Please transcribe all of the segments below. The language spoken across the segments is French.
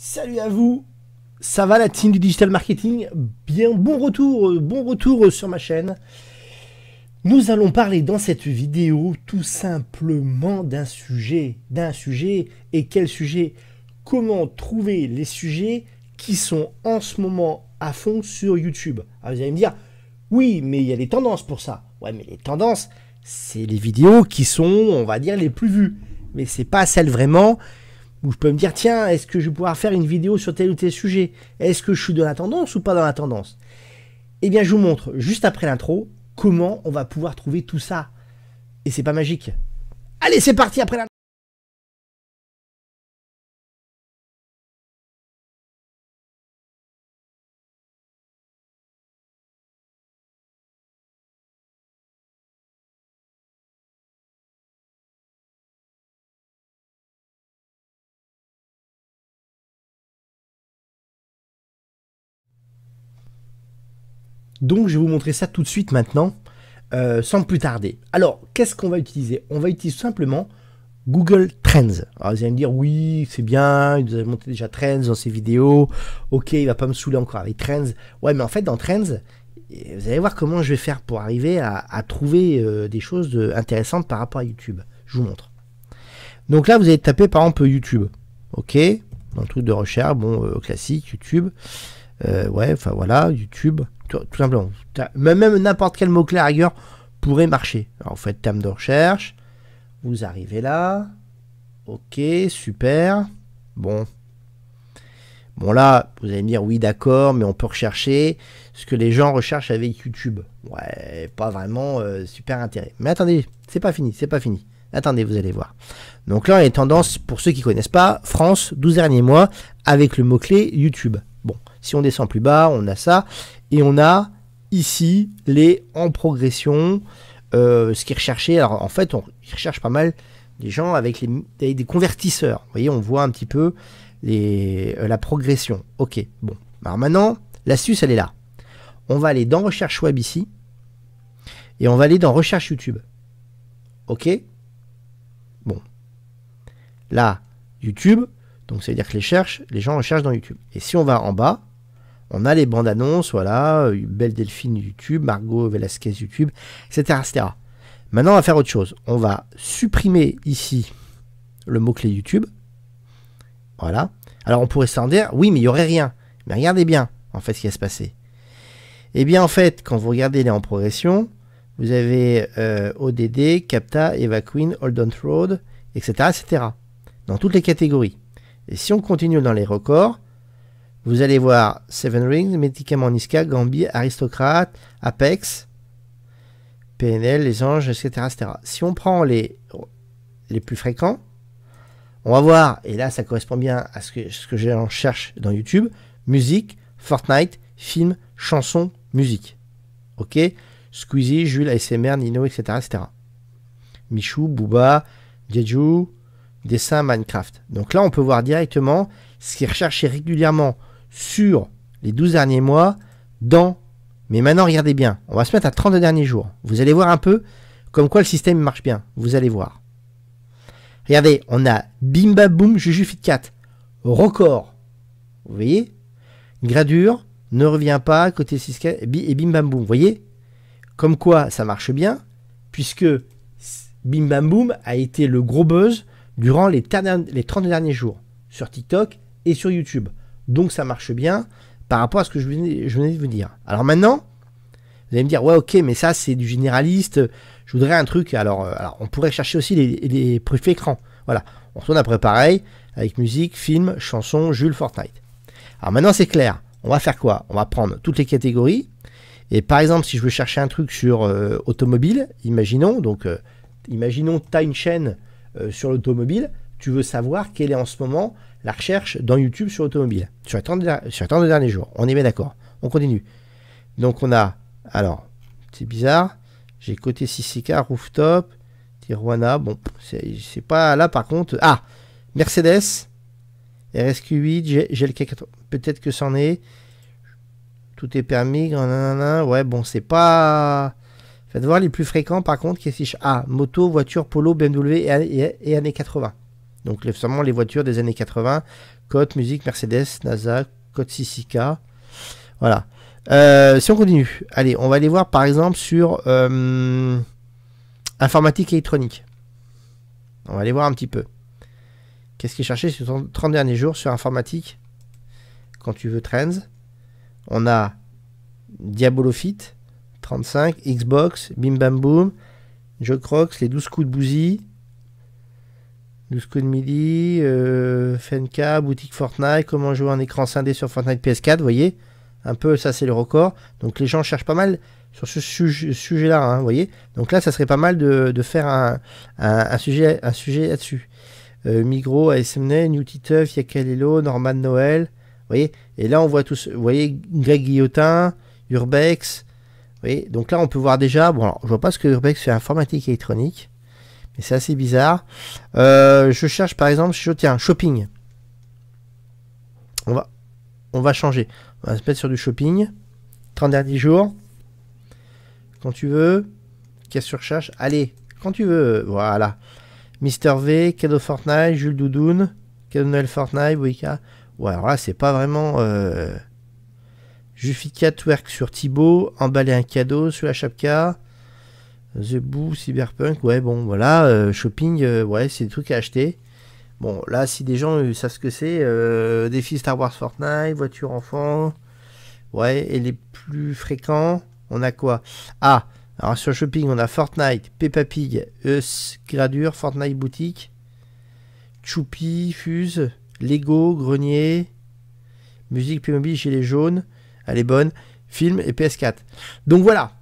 Salut à vous, ça va la team du digital marketing Bien, bon retour, euh, bon retour euh, sur ma chaîne. Nous allons parler dans cette vidéo tout simplement d'un sujet, d'un sujet et quel sujet Comment trouver les sujets qui sont en ce moment à fond sur YouTube ah, vous allez me dire, oui, mais il y a des tendances pour ça. Ouais, mais les tendances, c'est les vidéos qui sont, on va dire, les plus vues mais c'est pas celle vraiment où je peux me dire tiens, est-ce que je vais pouvoir faire une vidéo sur tel ou tel sujet Est-ce que je suis dans la tendance ou pas dans la tendance Eh bien, je vous montre juste après l'intro comment on va pouvoir trouver tout ça. Et c'est pas magique. Allez, c'est parti après l'intro Donc je vais vous montrer ça tout de suite maintenant, euh, sans plus tarder. Alors, qu'est-ce qu'on va utiliser On va utiliser simplement Google Trends. Alors vous allez me dire, oui, c'est bien, nous avez monté déjà Trends dans ses vidéos, ok, il va pas me saouler encore avec Trends. Ouais, mais en fait, dans Trends, vous allez voir comment je vais faire pour arriver à, trouver euh, des choses euh, intéressantes par rapport à YouTube. Je vous montre. Donc là, vous allez taper par exemple YouTube. Ok, dans le truc de recherche, bon, classique, YouTube. Euh, ouais, enfin voilà, YouTube, tout, simplement. Même n'importe quel mot-clé ailleurs pourrait marcher. Alors, vous faites terme de recherche, vous arrivez là. Ok, super. Bon. Bon là, vous allez me dire oui d'accord, mais on peut rechercher ce que les gens recherchent avec YouTube. Ouais, pas vraiment euh, super intérêt. Mais attendez, c'est pas fini, c'est pas fini. Attendez, vous allez voir. Donc là, on a les tendances, pour ceux qui connaissent pas, France, 12 derniers mois, avec le mot-clé YouTube. Bon, si on descend plus bas, on a ça. Et on a ici les en progression, euh, ce qui est Alors en fait, on recherche pas mal des gens avec, les, des convertisseurs. Vous voyez, on voit un petit peu les, euh, la progression. Ok, bon. Alors maintenant, l'astuce, elle est là. On va aller dans Recherche Web ici. Et on va aller dans Recherche YouTube. Ok Bon. Là, YouTube, donc ça veut dire que les, cherches, les gens recherchent dans YouTube. Et si on va en bas, on a les bandes annonces, voilà, euh, Belle Delphine YouTube, Margot Velasquez YouTube, etc., Maintenant, on va faire autre chose. On va supprimer ici le mot-clé YouTube. Voilà. Alors, on pourrait s'en dire, oui, mais il n'y aurait rien. Mais regardez bien, en fait, ce qui va se passer. Eh bien, en fait, quand vous regardez les en progression, vous avez euh, ODD, CAPTA, EVA Queen, Old Road, etc., etc. Dans toutes les catégories. Et si on continue dans les records, vous allez voir Seven Rings, Médicaments Niska, Gambie, Aristocrate, Apex, PNL, Les Anges, etc. etc. Si on prend les, les plus fréquents, on va voir, et là ça correspond bien à ce que, ce que j'ai en cherche dans YouTube, musique, Fortnite, film, chanson, musique. Ok Squeezie, Jules, ASMR, Nino, etc. etc. Michou, Booba, Jeju, dessin Minecraft. Donc là, on peut voir directement ce qui est recherché régulièrement sur les 12 derniers mois dans... Mais maintenant, regardez bien, on va se mettre à 32 derniers jours. Vous allez voir un peu comme quoi le système marche bien. Vous allez voir. Regardez, on a Bimba Bam Boom Juju Fit 4. Record. Vous voyez Gradure ne revient pas côté 6 et Bim Bam boum Vous voyez Comme quoi ça marche bien, puisque Bim Bam Boom a été le gros buzz durant les, les 30 derniers jours sur TikTok et sur YouTube. Donc ça marche bien par rapport à ce que je venais, de vous dire. Alors maintenant, vous allez me dire, ouais ok, mais ça c'est du généraliste, je voudrais un truc. Alors, euh, on pourrait chercher aussi les, les écrans. Voilà, on retourne après pareil, avec musique, film, chanson, Jules, Fortnite. Alors maintenant c'est clair, on va faire quoi On va prendre toutes les catégories. Et par exemple, si je veux chercher un truc sur euh, automobile, imaginons, donc euh, imaginons as une chaîne euh, sur l'automobile, tu veux savoir quelle est en ce moment la recherche dans YouTube sur l'automobile, sur, les sur les derniers jours. On est bien d'accord. On continue. Donc on a, alors, c'est bizarre, j'ai côté 6 rooftop, Tijuana, bon, c'est pas là par contre. Ah, Mercedes, RSQ8, j'ai GLK4, peut-être que c'en est. Tout est permis, ouais, bon, c'est pas... Faites voir les plus fréquents par contre qui affichent A, moto, voiture, polo, BMW et, années 80. Donc les, seulement les voitures des années 80, Côte, musique, Mercedes, NASA, Côte Sissica. Voilà. Euh, si on continue, allez, on va aller voir par exemple sur euh, informatique électronique. On va aller voir un petit peu. Qu'est-ce qui est cherché sur 30 derniers jours sur informatique Quand tu veux Trends, on a Diabolofit, 35, Xbox, Bim Bam Boom, Joe Crocs, les 12 coups de bousie 12 coups de midi, euh, Fenka, boutique Fortnite, comment jouer en écran scindé sur Fortnite PS4, vous voyez Un peu, ça c'est le record. Donc les gens cherchent pas mal sur ce sujet-là, vous hein, voyez Donc là, ça serait pas mal de, faire un, sujet, un sujet là-dessus. Euh, Migros, ASMN, New Titeuf, Yakalelo, Norman Noël, vous voyez Et là, on voit tous, vous voyez, Greg Guillotin, Urbex, oui donc là on peut voir déjà, bon alors, je vois pas ce que Urbex fait informatique électronique, mais c'est assez bizarre. Euh, je cherche par exemple, je, tiens, shopping. On va, on va changer. On va se mettre sur du shopping. 30 derniers jours. Quand tu veux. ce sur recherche. Allez, quand tu veux. Voilà. Mister V, cadeau Fortnite, Jules Doudoun, cadeau Noël Fortnite, Wika. Ouais, alors là, c'est pas vraiment. Euh, quatre twerk sur Thibaut, emballer un cadeau sur la Chapka, The Boo, Cyberpunk, ouais bon voilà, euh, shopping, euh, ouais c'est des trucs à acheter. Bon là si des gens euh, savent ce que c'est, défi Star Wars Fortnite, voiture enfant, ouais et les plus fréquents, on a quoi Ah, alors sur shopping on a Fortnite, Peppa Pig, Us, Gradure, Fortnite Boutique, Choupi, Fuse, Lego, Grenier, Musique Playmobil chez les jaunes, elle est bonne, film et PS4. Donc voilà.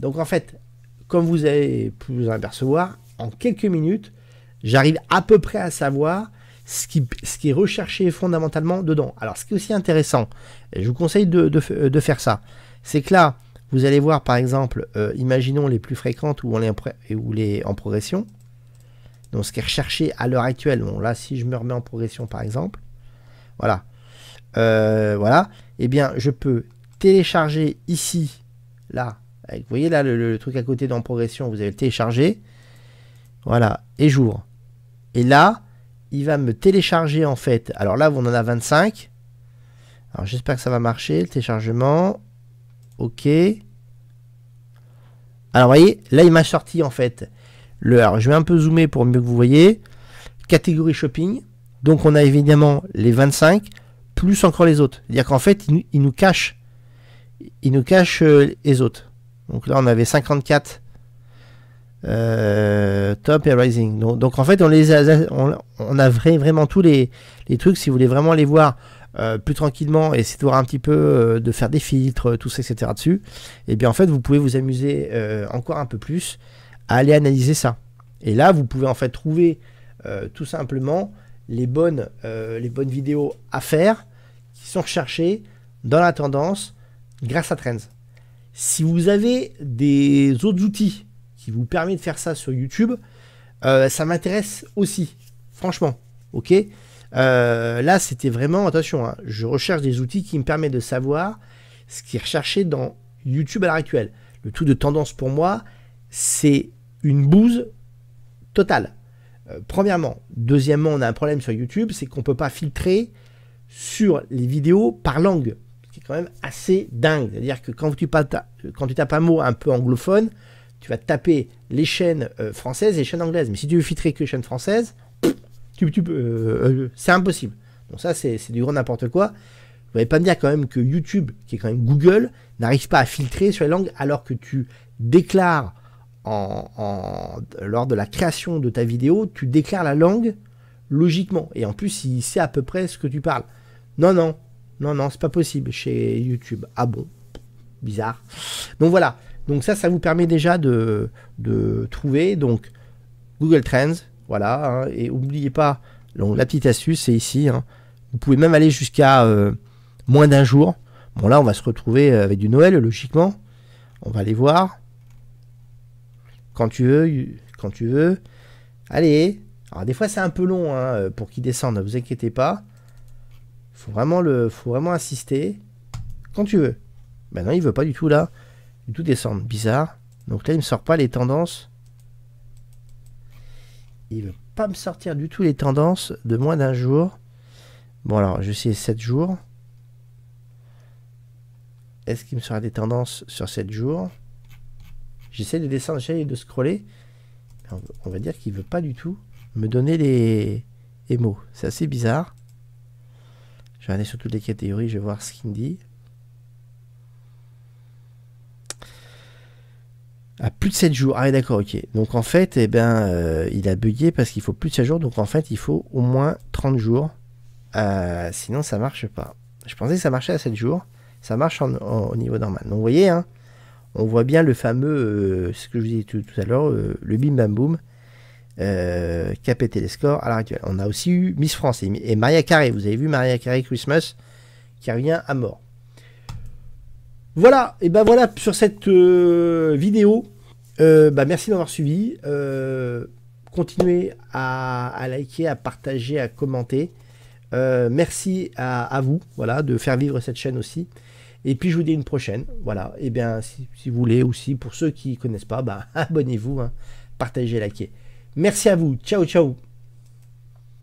Donc en fait, comme vous avez pu vous apercevoir, en quelques minutes, j'arrive à peu près à savoir ce qui, est recherché fondamentalement dedans. Alors ce qui est aussi intéressant, je vous conseille de, faire ça, c'est que là, vous allez voir par exemple, euh, imaginons les plus fréquentes ou les, où les en progression. Donc ce qui est recherché à l'heure actuelle. Bon là si je me remets en progression par exemple. Voilà. Euh, voilà eh bien, je peux télécharger ici, là, vous voyez là le, truc à côté dans progression, vous avez le télécharger. Voilà, et j'ouvre. Et là, il va me télécharger en fait. Alors là, on en a 25. Alors j'espère que ça va marcher, le téléchargement. Ok. Alors vous voyez, là il m'a sorti en fait. Le, alors je vais un peu zoomer pour mieux que vous voyez. Catégorie shopping. Donc on a évidemment les 25 plus encore les autres. C'est-à-dire qu'en fait, il, nous cache, il nous cache euh, les autres. Donc là, on avait 54 euh, top et rising. Donc, en fait, on les a, on, a vraiment tous les, trucs. Si vous voulez vraiment les voir euh, plus tranquillement et c'est de un petit peu de faire des filtres, tout ça, etc. dessus, et eh bien en fait, vous pouvez vous amuser encore un peu plus à aller analyser ça. Et là, vous pouvez en fait trouver tout simplement les bonnes, euh, les bonnes vidéos à faire qui sont recherchées dans la tendance grâce à Trends. Si vous avez des autres outils qui vous permettent de faire ça sur YouTube, euh, ça m'intéresse aussi, franchement. Ok euh, Là, c'était vraiment, attention, hein, je recherche des outils qui me permettent de savoir ce qui est recherché dans YouTube à l'heure actuelle. Le tout de tendance pour moi, c'est une bouse totale. Euh, premièrement. Deuxièmement, on a un problème sur YouTube, c'est qu'on ne peut pas filtrer sur les vidéos par langue. Ce qui est quand même assez dingue. C'est-à-dire que quand tu, quand tu tapes un mot un peu anglophone, tu vas taper les chaînes euh, françaises et les chaînes anglaises. Mais si tu veux filtrer que les chaînes françaises, tu, tu euh, c'est impossible. Donc ça, c'est du gros n'importe quoi. Vous pouvez pas me dire quand même que YouTube, qui est quand même Google, n'arrive pas à filtrer sur les langues alors que tu déclares lors de la création de ta vidéo, tu déclares la langue logiquement. Et en plus, il sait à peu près ce que tu parles. Non, non, non, non, c'est pas possible chez YouTube. Ah bon Bizarre. Donc voilà. Donc ça, ça vous permet déjà de, de trouver. Donc Google Trends, voilà. Hein. et n'oubliez pas, la petite astuce, c'est ici. Hein. vous pouvez même aller jusqu'à euh, moins d'un jour. Bon là, on va se retrouver euh, avec du Noël, logiquement. On va aller voir quand tu veux, quand tu veux. Allez. Alors des fois c'est un peu long hein, euh, pour qu'il descende, ne vous inquiétez pas. Faut vraiment le, faut vraiment insister. Quand tu veux. Ben non, il veut pas du tout là, du tout descendre. Bizarre. Donc là il me sort pas les tendances. Il veut pas me sortir du tout les tendances de moins d'un jour. Bon alors je sais 7 jours. Est-ce qu'il me sera des tendances sur 7 jours J'essaie de descendre, et de scroller. On va dire qu'il veut pas du tout me donner les, mots. C'est assez bizarre. Je vais aller sur toutes les catégories, je vais voir ce qu'il me dit. À plus de 7 jours. Ah d'accord, ok. Donc en fait, eh ben, euh, il a bugué parce qu'il faut plus de 7 jours. Donc en fait, il faut au moins 30 jours. Euh, sinon, ça marche pas. Je pensais que ça marchait à 7 jours. Ça marche au niveau normal. Donc vous voyez, hein, on voit bien le fameux, euh, ce que je vous disais tout, tout à l'heure, euh, le bim bam boom, euh, qui a à l'heure actuelle. On a aussi eu Miss France et, Maria Carré. Vous avez vu Maria Carré Christmas qui revient à mort. Voilà, et ben voilà sur cette euh, vidéo. Ben merci d'avoir suivi. continuez à, liker, à partager, à commenter. merci à, à, vous, voilà, de faire vivre cette chaîne aussi. Et puis je vous dis une prochaine. Voilà. Et eh bien, si, vous voulez aussi, pour ceux qui ne connaissent pas, bah, abonnez-vous, hein. partagez, likez. Merci à vous. Ciao, ciao.